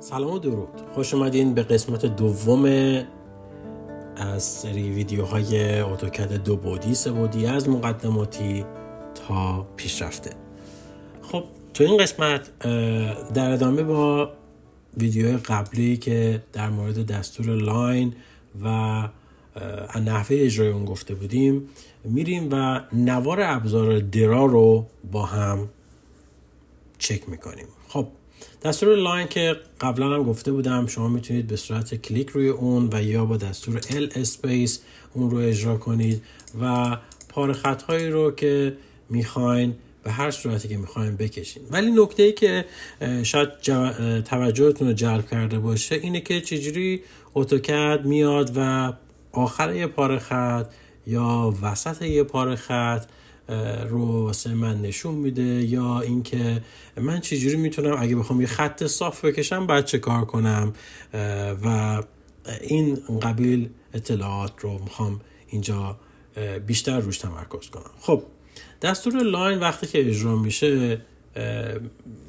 سلام و درود خوش اومدین به قسمت دوم از سری ویدیوهای اتوکد دو بودی سه بودی از مقدماتی تا پیشرفته خب تو این قسمت در ادامه با ویدیو قبلی که در مورد دستور لاین و نحوه اجرای اون گفته بودیم میریم و نوار ابزار درا رو با هم چک میکنیم خب دستور لاین که قبلا هم گفته بودم شما میتونید به صورت کلیک روی اون و یا با دستور ال اسپیس اون رو اجرا کنید و پار هایی رو که میخواین به هر صورتی که میخواین بکشین ولی نکته ای که شاید توجهتون رو جلب کرده باشه اینه که چجوری اتوکد میاد و آخر یه پاره خط یا وسط یه پاره خط رو واسه من نشون میده یا اینکه من چجوری میتونم اگه بخوام یه خط صاف بکشم بعد چه کار کنم و این قبیل اطلاعات رو میخوام اینجا بیشتر روش تمرکز کنم خب دستور لاین وقتی که اجرا میشه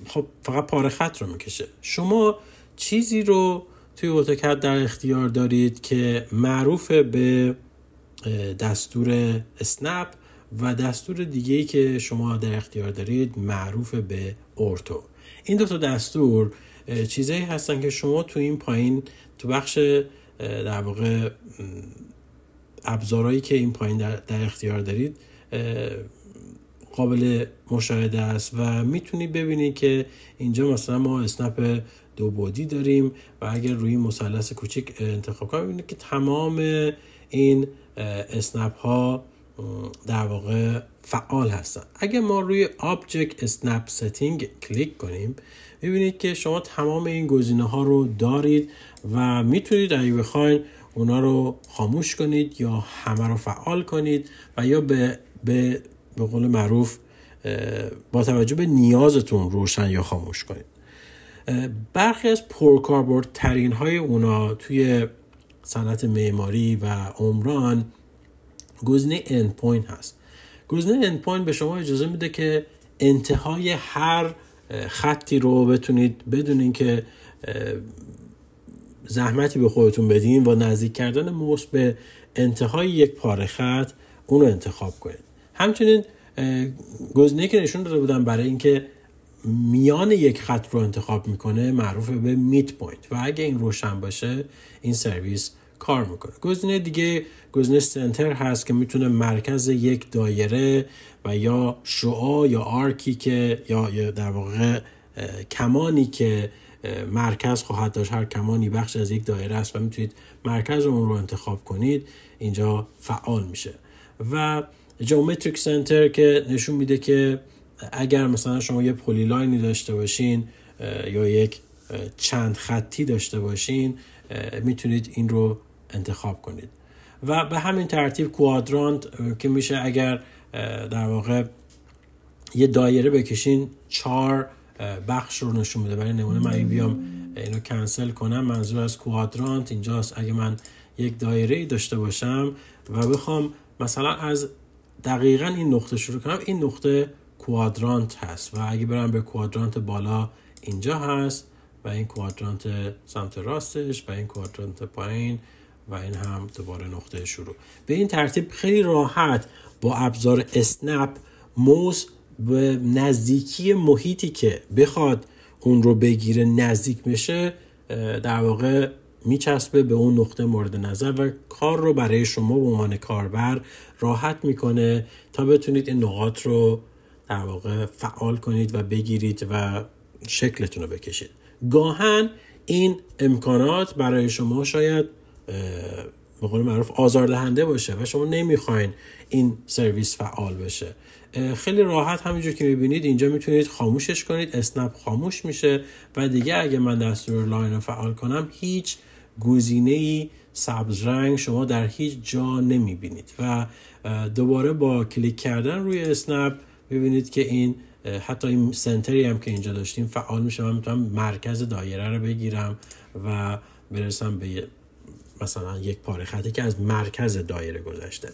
خب فقط پاره خط رو میکشه شما چیزی رو توی اتوکد در اختیار دارید که معروف به دستور اسنپ و دستور دیگه ای که شما در اختیار دارید معروف به اورتو این دو تا دستور چیزایی هستن که شما تو این پایین تو بخش در واقع ابزارهایی که این پایین در, اختیار دارید قابل مشاهده است و میتونید ببینید که اینجا مثلا ما اسنپ دو بودی داریم و اگر روی مثلث کوچیک انتخاب کنید که تمام این اسنپ ها در واقع فعال هستن اگه ما روی Object Snap Setting کلیک کنیم میبینید که شما تمام این گزینه ها رو دارید و میتونید اگه بخواین اونا رو خاموش کنید یا همه رو فعال کنید و یا به, به, به قول معروف با توجه به نیازتون روشن یا خاموش کنید برخی از پرکاربرد ترین های اونا توی صنعت معماری و عمران گزینه اند هست گزینه اند به شما اجازه میده که انتهای هر خطی رو بتونید بدونین که زحمتی به خودتون بدین و نزدیک کردن موس به انتهای یک پاره خط اون رو انتخاب کنید همچنین گزینه که نشون داده بودم برای اینکه میان یک خط رو انتخاب میکنه معروف به میت پوینت و اگه این روشن باشه این سرویس کار میکنه گزینه دیگه گزینه سنتر هست که میتونه مرکز یک دایره و یا شعا یا آرکی که یا در واقع کمانی که مرکز خواهد داشت هر کمانی بخش از یک دایره است و میتونید مرکز اون رو انتخاب کنید اینجا فعال میشه و جومتریک سنتر که نشون میده که اگر مثلا شما یه پولی لاینی داشته باشین یا یک چند خطی داشته باشین میتونید این رو انتخاب کنید و به همین ترتیب کوادرانت که میشه اگر در واقع یه دایره بکشین چهار بخش رو نشون میده برای نمونه من بیام اینو کنسل کنم منظور از کوادرانت اینجاست اگه من یک دایره ای داشته باشم و بخوام مثلا از دقیقا این نقطه شروع کنم این نقطه کوادرانت هست و اگه برم به کوادرانت بالا اینجا هست و این کوادرانت سمت راستش و این کوادرانت پایین و این هم دوباره نقطه شروع به این ترتیب خیلی راحت با ابزار اسنپ موس به نزدیکی محیطی که بخواد اون رو بگیره نزدیک میشه در واقع میچسبه به اون نقطه مورد نظر و کار رو برای شما به عنوان کاربر راحت میکنه تا بتونید این نقاط رو در واقع فعال کنید و بگیرید و شکلتون رو بکشید گاهن این امکانات برای شما شاید به قول معروف آزاردهنده باشه و شما نمیخواین این سرویس فعال بشه خیلی راحت همینجور که میبینید اینجا میتونید خاموشش کنید اسنپ خاموش میشه و دیگه اگه من دستور لاین رو فعال کنم هیچ گزینه ای سبز شما در هیچ جا نمیبینید و دوباره با کلیک کردن روی اسنپ میبینید که این حتی این سنتری هم که اینجا داشتیم فعال میشه من میتونم مرکز دایره رو بگیرم و برسم به مثلا یک پاره خطی که از مرکز دایره گذشته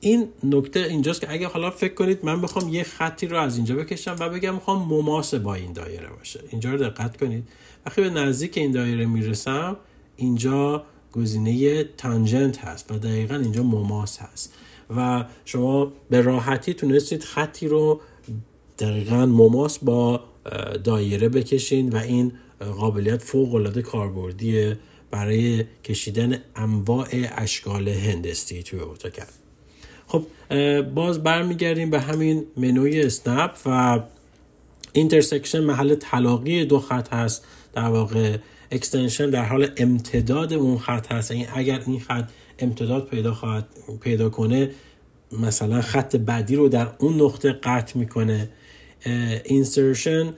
این نکته اینجاست که اگه حالا فکر کنید من بخوام یه خطی رو از اینجا بکشم و بگم میخوام مماس با این دایره باشه اینجا رو دقت کنید وقتی به نزدیک این دایره میرسم اینجا گزینه تانجنت هست و دقیقا اینجا مماس هست و شما به راحتی تونستید خطی رو دقیقا مماس با دایره بکشین و این قابلیت فوق العاده کاربردیه برای کشیدن انواع اشکال هندستی توی اتوکد خب باز برمیگردیم به همین منوی اسنپ و اینترسکشن محل تلاقی دو خط هست در واقع اکستنشن در حال امتداد اون خط هست این یعنی اگر این خط امتداد پیدا, خواهد، پیدا کنه مثلا خط بعدی رو در اون نقطه قطع میکنه اینسرشن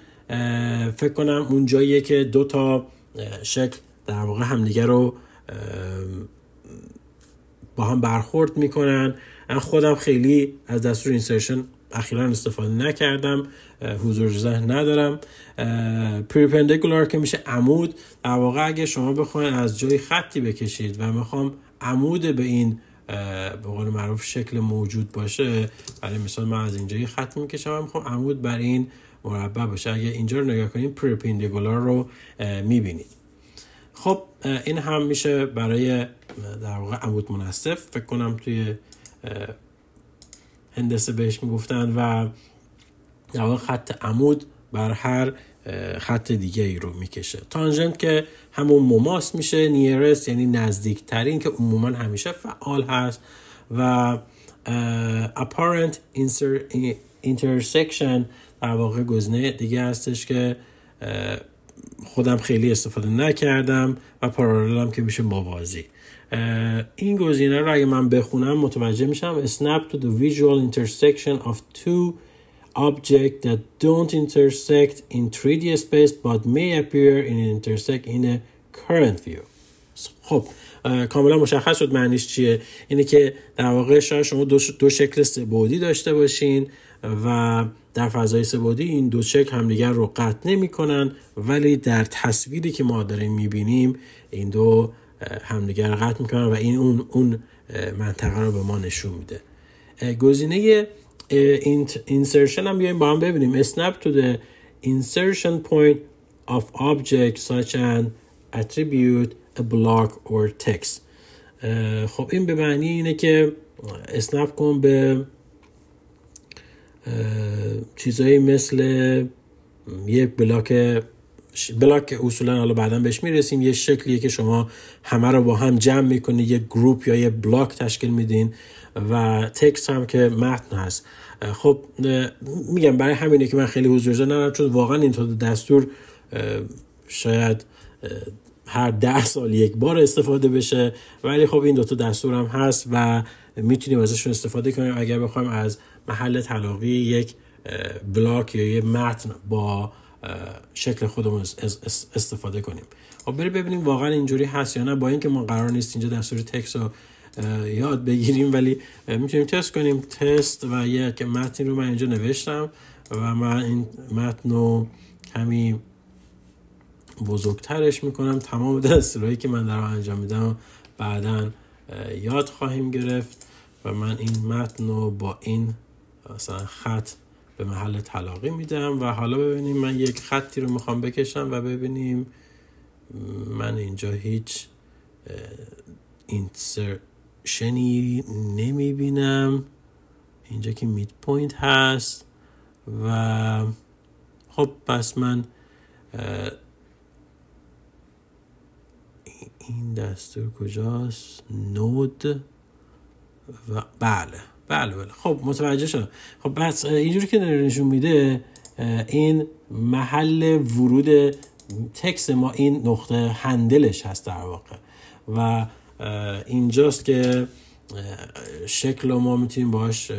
فکر کنم اون جاییه که دو تا شکل در واقع همدیگه رو با هم برخورد میکنن من خودم خیلی از دستور اینسرشن اخیرا استفاده نکردم حضور ذهن ندارم پریپندیکولار که میشه عمود در واقع اگه شما بخواین از جای خطی بکشید و میخوام عمود به این به قول معروف شکل موجود باشه برای مثال من از اینجا یه خط میکشم و میخوام عمود بر این مربع باشه اگه اینجا رو نگاه کنید پریپندیکولار رو میبینید خب این هم میشه برای در واقع عمود منصف فکر کنم توی هندسه بهش میگفتن و در واقع خط عمود بر هر خط دیگه ای رو میکشه تانجنت که همون مماس میشه نیرست یعنی نزدیکترین که عموما همیشه فعال هست و اپارنت اینترسکشن در واقع گزینه دیگه هستش که خودم خیلی استفاده نکردم و پاراللم که میشه موازی این گزینه رو اگه من بخونم متوجه میشم snap to the visual intersection of two objects that don't intersect in 3D space but may appear in intersect in a current view خب کاملا مشخص شد معنیش چیه اینه که در واقع شاید شما دو, دو شکل سبودی داشته باشین و در فضای سبادی این دو چک همدیگر رو قطع نمی کنن ولی در تصویری که ما داریم بینیم این دو همدیگر رو قطع میکنن و این اون, اون منطقه رو به ما نشون میده گزینه insertion هم بیایم با هم ببینیم snap to the insertion point of object such an attribute a block or text خب این به معنی اینه که اسنپ کن به چیزایی مثل یک بلاک بلاک اصولاً اصولا حالا بعدا بهش میرسیم یه شکلیه که شما همه رو با هم جمع میکنید یه گروپ یا یه بلاک تشکیل میدین و تکست هم که متن هست خب میگم برای همینه که من خیلی حضور ندارم چون واقعا این دستور شاید هر ده سال یک بار استفاده بشه ولی خب این دوتا دستور هم هست و میتونیم ازشون استفاده کنیم اگر بخوایم از محل تلاقی یک بلاک یا یک متن با شکل خودمون استفاده کنیم خب بریم ببینیم واقعا اینجوری هست یا نه با اینکه ما قرار نیست اینجا دستور تکس رو یاد بگیریم ولی میتونیم تست کنیم تست و یک متن رو من اینجا نوشتم و من این متن رو کمی بزرگترش میکنم تمام دستورهایی که من در انجام میدم بعدا یاد خواهیم گرفت و من این متن رو با این مثلا خط به محل تلاقی میدم و حالا ببینیم من یک خطی رو میخوام بکشم و ببینیم من اینجا هیچ اینسرشنی نمیبینم اینجا که مید پوینت هست و خب پس من این دستور کجاست نود و بله بله بله خب متوجه شد. خب بس اینجوری که داره نشون میده این محل ورود تکس ما این نقطه هندلش هست در واقع و اینجاست که شکل رو ما میتونیم باش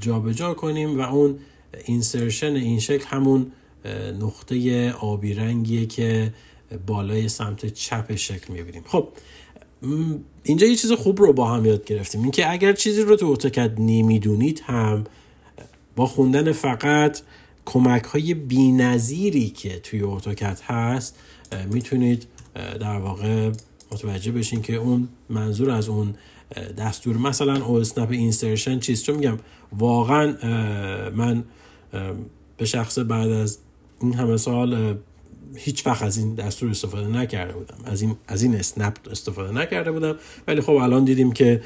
جابجا جا کنیم و اون اینسرشن این شکل همون نقطه آبی رنگیه که بالای سمت چپ شکل میبینیم خب اینجا یه چیز خوب رو با هم یاد گرفتیم اینکه اگر چیزی رو تو اتوکد نمیدونید هم با خوندن فقط کمک های بینظیری که توی اتوکد هست میتونید در واقع متوجه بشین که اون منظور از اون دستور مثلا او اسنپ اینسرشن چیز چون میگم واقعا من به شخص بعد از این همه سال هیچ وقت از این دستور استفاده نکرده بودم از این از این اسنپ استفاده نکرده بودم ولی خب الان دیدیم که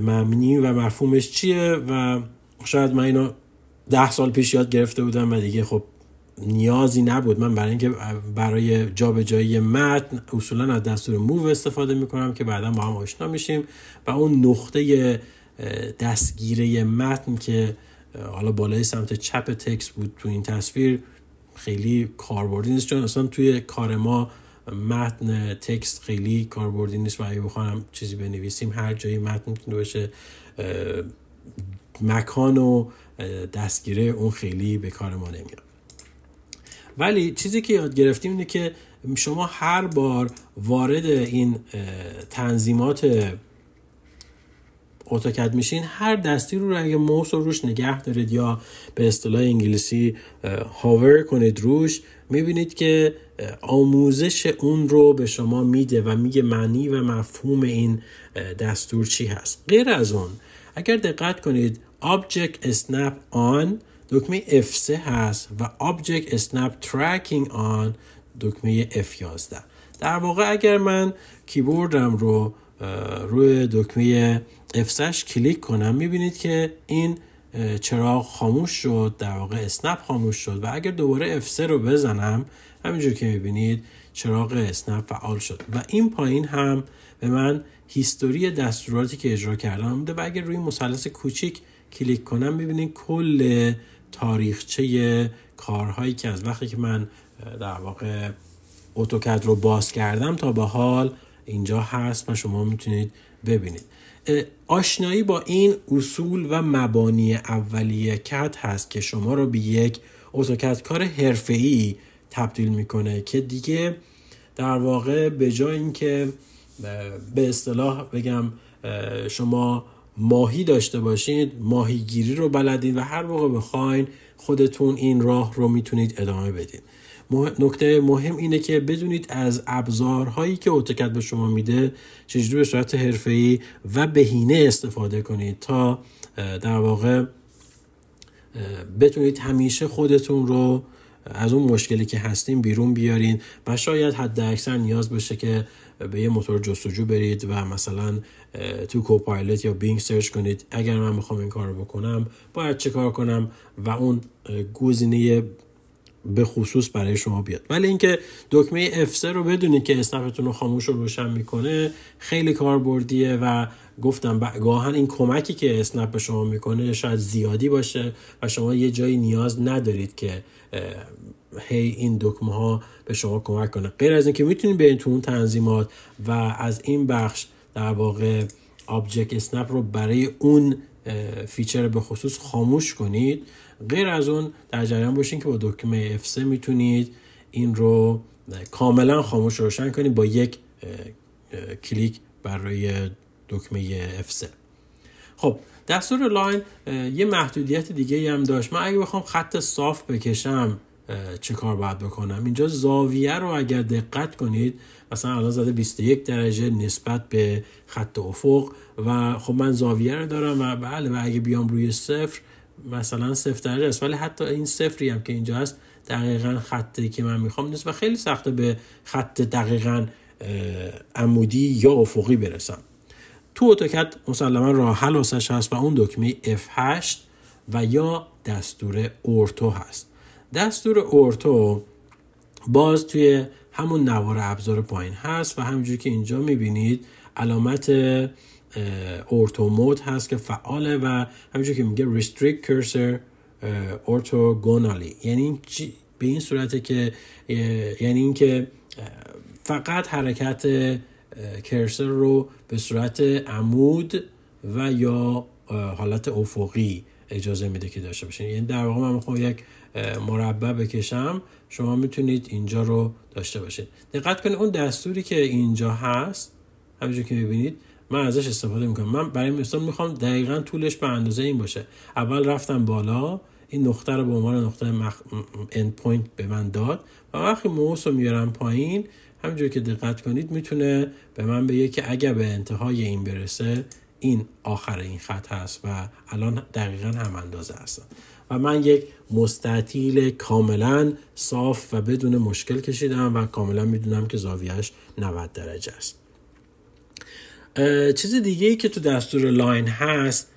معنی و مفهومش چیه و شاید من اینو ده سال پیش یاد گرفته بودم و دیگه خب نیازی نبود من برای اینکه برای جابجایی متن اصولا از دستور موو استفاده میکنم که بعدا با هم آشنا میشیم و اون نقطه دستگیره متن که حالا بالای سمت چپ تکس بود تو این تصویر خیلی کاربردی نیست چون اصلا توی کار ما متن تکست خیلی کاربردی نیست و اگه بخوام چیزی بنویسیم هر جایی متن میتونه باشه مکان و دستگیره اون خیلی به کار ما نمیاد ولی چیزی که یاد گرفتیم اینه که شما هر بار وارد این تنظیمات اتوکد میشین هر دستی رو, اگه موس رو روش نگه دارید یا به اصطلاح انگلیسی هاور کنید روش میبینید که آموزش اون رو به شما میده و میگه معنی و مفهوم این دستور چی هست غیر از اون اگر دقت کنید Object Snap On دکمه F3 هست و Object Snap Tracking On دکمه F11 در واقع اگر من کیبوردم رو روی دکمه F کلیک کنم میبینید که این چراغ خاموش شد در واقع اسنپ خاموش شد و اگر دوباره F3 رو بزنم همینجور که میبینید چراغ اسنپ فعال شد و این پایین هم به من هیستوری دستوراتی که اجرا کردم میده و اگر روی مثلث کوچیک کلیک کنم میبینید کل تاریخچه کارهایی که از وقتی که من در واقع اتوکد رو باز کردم تا به حال اینجا هست و شما میتونید ببینید آشنایی با این اصول و مبانی اولیه کت هست که شما رو به یک کار حرفه‌ای تبدیل میکنه که دیگه در واقع به جای اینکه به اصطلاح بگم شما ماهی داشته باشید ماهیگیری رو بلدید و هر موقع بخواین خودتون این راه رو میتونید ادامه بدید نکته مهم اینه که بدونید از ابزارهایی که اوتکت به شما میده چجوری به صورت حرفه‌ای و بهینه استفاده کنید تا در واقع بتونید همیشه خودتون رو از اون مشکلی که هستیم بیرون بیارین و شاید حد اکثر نیاز باشه که به یه موتور جستجو برید و مثلا تو کوپایلت یا بینگ سرچ کنید اگر من میخوام این کار رو بکنم باید چه کار کنم و اون گزینه به خصوص برای شما بیاد ولی اینکه دکمه F3 رو بدونید که اسنپتون رو خاموش رو روشن میکنه خیلی کاربردیه و گفتم گاهن این کمکی که اسنپ به شما میکنه شاید زیادی باشه و شما یه جایی نیاز ندارید که هی این دکمه ها به شما کمک کنه غیر از اینکه میتونید برین تو اون تنظیمات و از این بخش در واقع آبجکت اسنپ رو برای اون فیچر به خصوص خاموش کنید غیر از اون در جریان باشین که با دکمه F3 میتونید این رو کاملا خاموش روشن کنید با یک کلیک برای دکمه F3 خب دستور لاین یه محدودیت دیگه هم داشت من اگه بخوام خط صاف بکشم چه کار باید بکنم اینجا زاویه رو اگر دقت کنید مثلا الان زده 21 درجه نسبت به خط افق و خب من زاویه رو دارم و بله و اگه بیام روی صفر مثلا صفر درجه است ولی حتی این صفری هم که اینجا هست دقیقا خطی که من میخوام نیست و خیلی سخته به خط دقیقا عمودی یا افقی برسم تو اتوکت مسلما راه حل واسش هست و اون دکمه F8 و یا دستور اورتو هست دستور اورتو باز توی همون نوار ابزار پایین هست و همجور که اینجا میبینید علامت اورتو هست که فعاله و همینجور که میگه restrict cursor orthogonally یعنی به این صورته که یعنی اینکه فقط حرکت کرسر رو به صورت عمود و یا حالت افقی اجازه میده که داشته باشین یعنی در واقع من میخوام یک مربع بکشم شما میتونید اینجا رو داشته باشید دقت کنید اون دستوری که اینجا هست همینجور که میبینید من ازش استفاده میکنم من برای مثال میخوام دقیقا طولش به اندازه این باشه اول رفتم بالا این نقطه رو به عنوان نقطه مخ... به من داد و وقتی موس رو میارم پایین همینجور که دقت کنید میتونه به من بگه که اگر به انتهای این برسه این آخر این خط هست و الان دقیقا هم اندازه هستم. و من یک مستطیل کاملا صاف و بدون مشکل کشیدم و کاملا میدونم که زاویهش 90 درجه است چیز دیگه ای که تو دستور لاین هست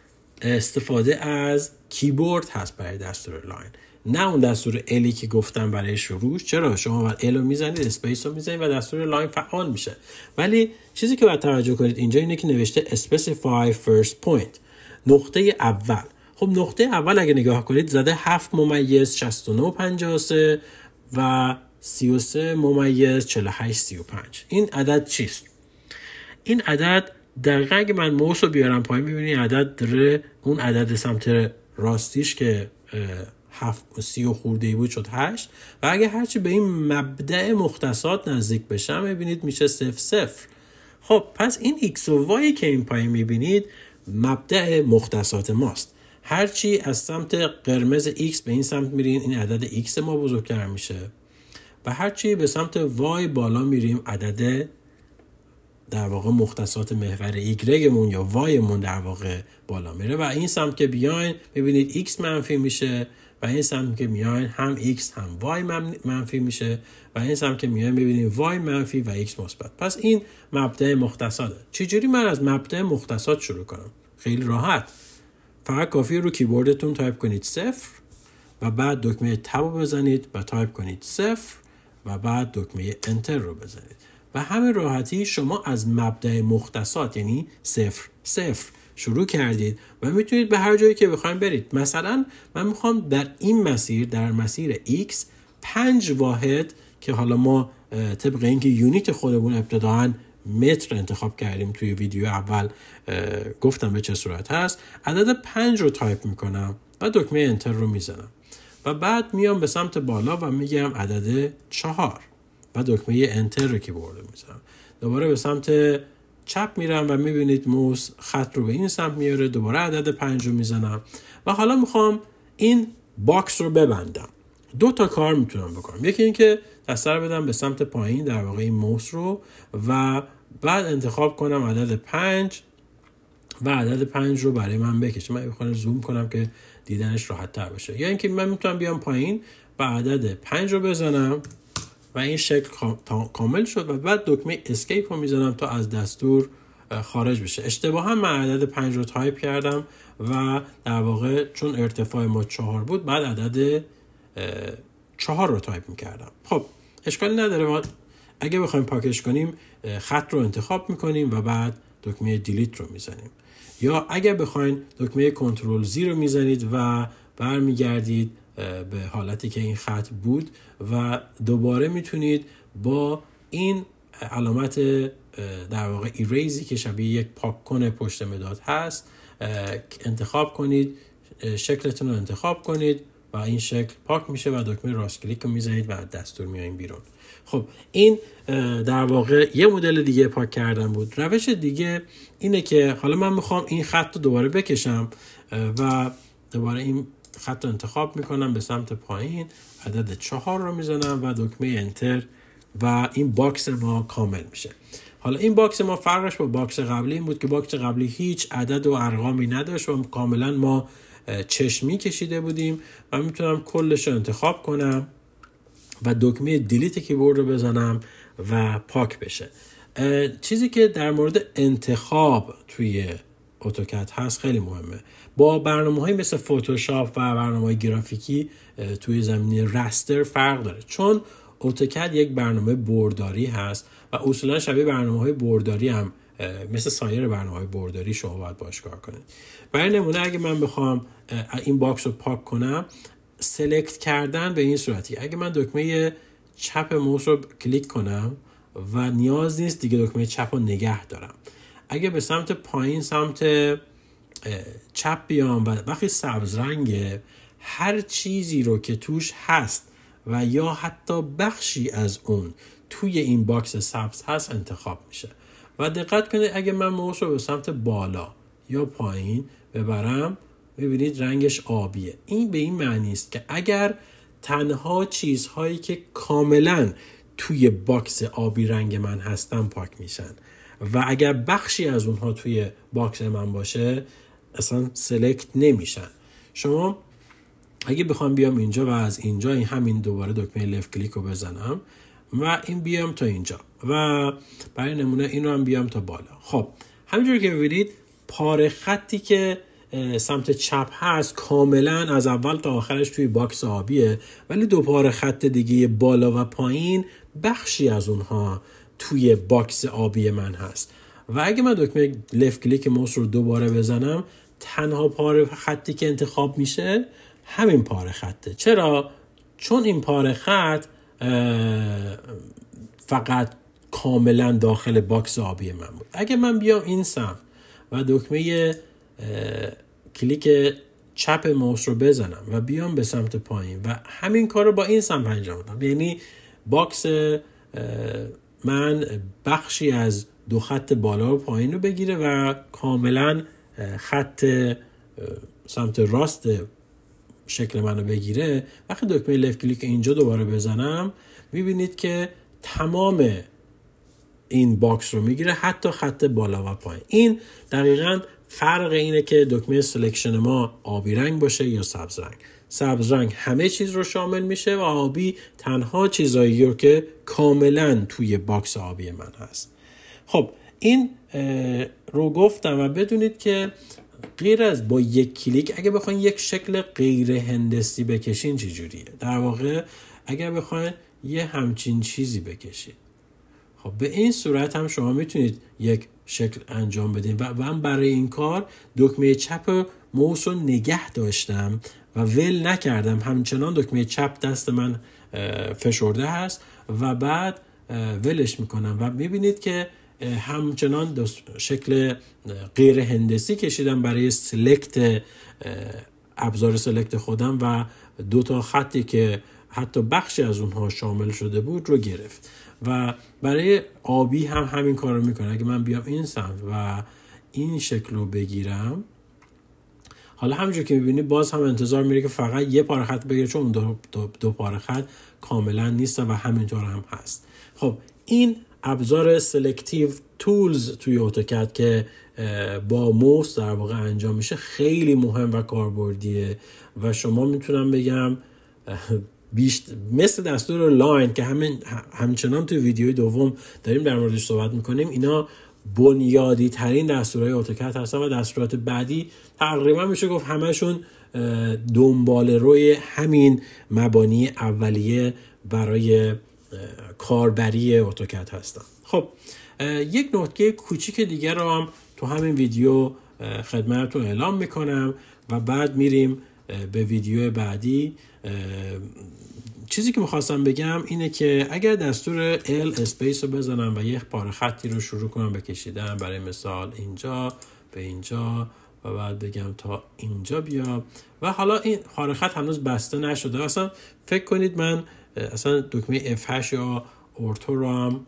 استفاده از کیبورد هست برای دستور لاین نه اون دستور الی که گفتم برای شروع چرا شما بر ال رو میزنید اسپیس رو میزنید و دستور لاین فعال میشه ولی چیزی که باید توجه کنید اینجا اینه که نوشته specify first point نقطه اول خب نقطه اول اگه نگاه کنید زده 7 ممیز 69 53 و 33 ممیز 48 این عدد چیست این عدد دقیقا اگه من موسو رو بیارم پایین میبینی عدد داره اون عدد سمت راستیش که هفت و سی و خورده ای بود شد هشت و اگه هرچی به این مبدع مختصات نزدیک بشم میبینید میشه صفر صفر خب پس این ایکس و وایی که این پایین میبینید مبدع مختصات ماست هرچی از سمت قرمز x به این سمت میرین این عدد x ما بزرگتر میشه و هرچی به سمت وای بالا میریم عدد در واقع مختصات محور ایگرگمون یا وایمون در واقع بالا میره و این سمت که بیاین میبینید x منفی میشه و این سمت که میاین هم x هم y منفی میشه و این سمت که میاین میبینید y منفی و x مثبت پس این مبدع مختصاته چجوری من از مبدع مختصات شروع کنم خیلی راحت فقط کافی رو کیبوردتون تایپ کنید صفر و بعد دکمه تب رو بزنید و تایپ کنید صفر و بعد دکمه انتر رو بزنید و همه راحتی شما از مبدع مختصات یعنی صفر صفر شروع کردید و میتونید به هر جایی که بخواید برید مثلا من میخوام در این مسیر در مسیر X پنج واحد که حالا ما طبق اینکه یونیت خودمون ابتداعا متر انتخاب کردیم توی ویدیو اول گفتم به چه صورت هست عدد پنج رو تایپ میکنم و دکمه انتر رو میزنم و بعد میام به سمت بالا و میگم عدد چهار بعد دکمه انتر رو که برده میزنم دوباره به سمت چپ میرم و میبینید موس خط رو به این سمت میاره دوباره عدد پنج رو میزنم و حالا میخوام این باکس رو ببندم دو تا کار میتونم بکنم یکی اینکه دستر بدم به سمت پایین در واقع این موس رو و بعد انتخاب کنم عدد پنج و عدد پنج رو برای من بکشه من بخوام زوم کنم که دیدنش راحت تر بشه یا اینکه من میتونم بیام پایین و عدد پنج رو بزنم و این شکل کامل شد و بعد دکمه اسکیپ رو میزنم تا از دستور خارج بشه اشتباه هم من عدد پنج رو تایپ کردم و در واقع چون ارتفاع ما چهار بود بعد عدد چهار رو تایپ میکردم خب اشکالی نداره ما اگه بخوایم پاکش کنیم خط رو انتخاب میکنیم و بعد دکمه دیلیت رو میزنیم یا اگه بخواین دکمه کنترل زی رو میزنید و برمیگردید به حالتی که این خط بود و دوباره میتونید با این علامت در واقع ایریزی که شبیه یک پاک کن پشت مداد هست انتخاب کنید شکلتون رو انتخاب کنید و این شکل پاک میشه و دکمه راست کلیک رو میزنید و دستور میایین بیرون خب این در واقع یه مدل دیگه پاک کردن بود روش دیگه اینه که حالا من میخوام این خط رو دوباره بکشم و دوباره این خط رو انتخاب میکنم به سمت پایین عدد چهار رو میزنم و دکمه انتر و این باکس ما کامل میشه حالا این باکس ما فرقش با باکس قبلی این بود که باکس قبلی هیچ عدد و ارقامی نداشت و کاملا ما چشمی کشیده بودیم و میتونم کلش رو انتخاب کنم و دکمه دیلیت کیبورد رو بزنم و پاک بشه چیزی که در مورد انتخاب توی اتوکت هست خیلی مهمه با برنامه های مثل فتوشاپ و برنامه های گرافیکی توی زمینه رستر فرق داره چون اوتوکت یک برنامه برداری هست و اصولا شبیه برنامه های برداری هم مثل سایر برنامه های برداری شما باید باش کار کنید برای نمونه اگه من بخوام این باکس رو پاک کنم سلکت کردن به این صورتی اگه من دکمه چپ موس رو کلیک کنم و نیاز نیست دیگه دکمه چپ رو نگه دارم اگه به سمت پایین سمت چپ بیام و وقتی سبز رنگه هر چیزی رو که توش هست و یا حتی بخشی از اون توی این باکس سبز هست انتخاب میشه و دقت کنید اگه من موس رو به سمت بالا یا پایین ببرم ببینید رنگش آبیه این به این معنی است که اگر تنها چیزهایی که کاملا توی باکس آبی رنگ من هستن پاک میشن و اگر بخشی از اونها توی باکس من باشه اصلا سلکت نمیشن شما اگه بخوام بیام اینجا و از اینجا این همین دوباره دکمه لفت کلیک رو بزنم و این بیام تا اینجا و برای نمونه این رو هم بیام تا بالا خب همینجور که ببینید پاره خطی که سمت چپ هست کاملا از اول تا آخرش توی باکس آبیه ولی دو پاره خط دیگه بالا و پایین بخشی از اونها توی باکس آبی من هست و اگه من دکمه لفت کلیک موس رو دوباره بزنم تنها پاره خطی که انتخاب میشه همین پاره خطه چرا چون این پاره خط فقط کاملا داخل باکس آبی من بود اگه من بیام این سمت و دکمه کلیک چپ موس رو بزنم و بیام به سمت پایین و همین کار رو با این سمت انجام بدم یعنی باکس من بخشی از دو خط بالا و پایین رو بگیره و کاملا خط سمت راست شکل رو بگیره وقتی دکمه لفت کلیک اینجا دوباره بزنم میبینید که تمام این باکس رو میگیره حتی خط بالا و پایین این دقیقا فرق اینه که دکمه سلکشن ما آبی رنگ باشه یا سبز رنگ سبز رنگ همه چیز رو شامل میشه و آبی تنها چیزایی رو که کاملا توی باکس آبی من هست خب این رو گفتم و بدونید که غیر از با یک کلیک اگه بخواین یک شکل غیر هندسی بکشین چجوریه در واقع اگر بخواین یه همچین چیزی بکشید خب به این صورت هم شما میتونید یک شکل انجام بدین و من برای این کار دکمه چپ موس رو نگه داشتم و ول نکردم همچنان دکمه چپ دست من فشرده هست و بعد ولش میکنم و میبینید که همچنان شکل غیر هندسی کشیدم برای سلکت ابزار سلکت خودم و دو تا خطی که حتی بخشی از اونها شامل شده بود رو گرفت و برای آبی هم همین کار رو میکنه اگه من بیام این سمت و این شکل رو بگیرم حالا همونجور که میبینی باز هم انتظار میره که فقط یه پاره خط بگیره چون اون دو, دو, دو پاره خط کاملا نیست و همینطور هم هست خب این ابزار سلکتیو تولز توی اتوکد که با موس در واقع انجام میشه خیلی مهم و کاربردیه و شما میتونم بگم مثل دستور لاین که همین همچنان توی ویدیوی دوم داریم در موردش صحبت میکنیم اینا بنیادی ترین دستورهای اتوکت هستن و دستورات بعدی تقریبا میشه گفت همشون دنبال روی همین مبانی اولیه برای کاربری اتوکت هستن خب یک نکته کوچیک دیگر رو هم تو همین ویدیو خدمتتون اعلام میکنم و بعد میریم به ویدیو بعدی چیزی که میخواستم بگم اینه که اگر دستور L space رو بزنم و یک پاره خطی رو شروع کنم به کشیدن برای مثال اینجا به اینجا و بعد بگم تا اینجا بیا و حالا این پارخط هنوز بسته نشده اصلا فکر کنید من اصلا دکمه F8 یا اورتو رو هم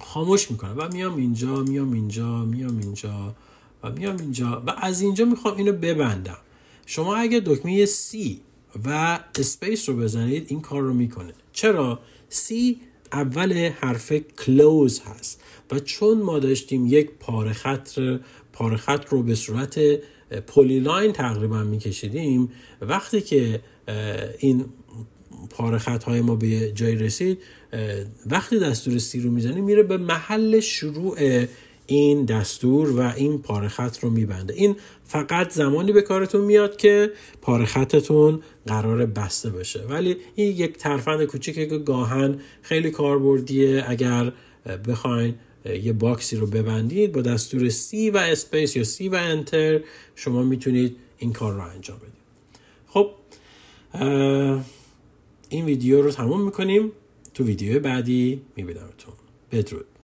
خاموش میکنم و میام اینجا میام اینجا میام اینجا و میام اینجا و از اینجا میخوام اینو ببندم شما اگه دکمه C و اسپیس رو بزنید این کار رو میکنه چرا سی اول حرف کلوز هست و چون ما داشتیم یک پاره خط پاره خط رو به صورت پولی لاین تقریبا میکشیدیم وقتی که این پاره های ما به جای رسید وقتی دستور سی رو میزنیم میره به محل شروع این دستور و این پاره خط رو میبنده این فقط زمانی به کارتون میاد که پاره خطتون قرار بسته بشه ولی این یک ترفند کوچیکه که گاهن خیلی کاربردیه اگر بخواین یه باکسی رو ببندید با دستور C و اسپیس یا C و انتر شما میتونید این کار رو انجام بدید خب این ویدیو رو تموم میکنیم تو ویدیو بعدی میبینمتون بدرود